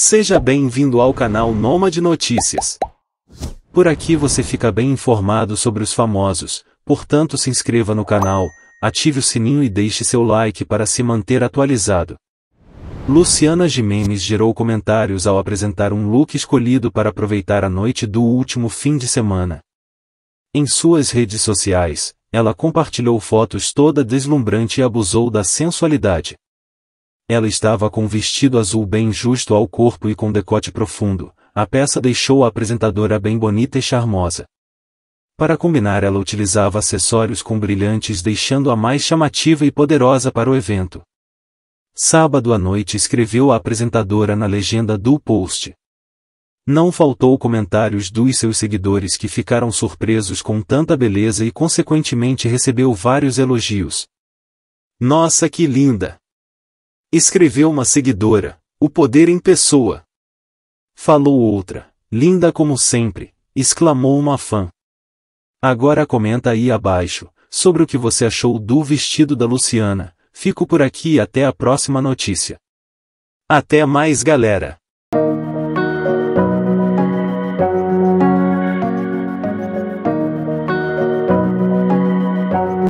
Seja bem-vindo ao canal Noma de Notícias. Por aqui você fica bem informado sobre os famosos, portanto se inscreva no canal, ative o sininho e deixe seu like para se manter atualizado. Luciana Gimenez gerou comentários ao apresentar um look escolhido para aproveitar a noite do último fim de semana. Em suas redes sociais, ela compartilhou fotos toda deslumbrante e abusou da sensualidade. Ela estava com um vestido azul bem justo ao corpo e com decote profundo, a peça deixou a apresentadora bem bonita e charmosa. Para combinar, ela utilizava acessórios com brilhantes, deixando-a mais chamativa e poderosa para o evento. Sábado à noite escreveu a apresentadora na legenda do post. Não faltou comentários dos seus seguidores que ficaram surpresos com tanta beleza e consequentemente recebeu vários elogios. Nossa que linda! Escreveu uma seguidora, o poder em pessoa. Falou outra, linda como sempre, exclamou uma fã. Agora comenta aí abaixo, sobre o que você achou do vestido da Luciana. Fico por aqui e até a próxima notícia. Até mais, galera!